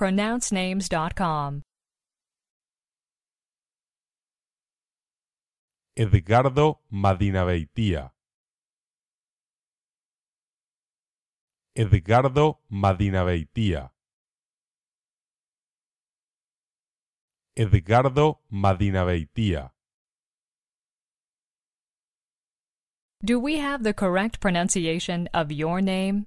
pronouncenames.com. Edgardo Beitia. Edgardo Beitia. Edgardo Beitia. Do we have the correct pronunciation of your name?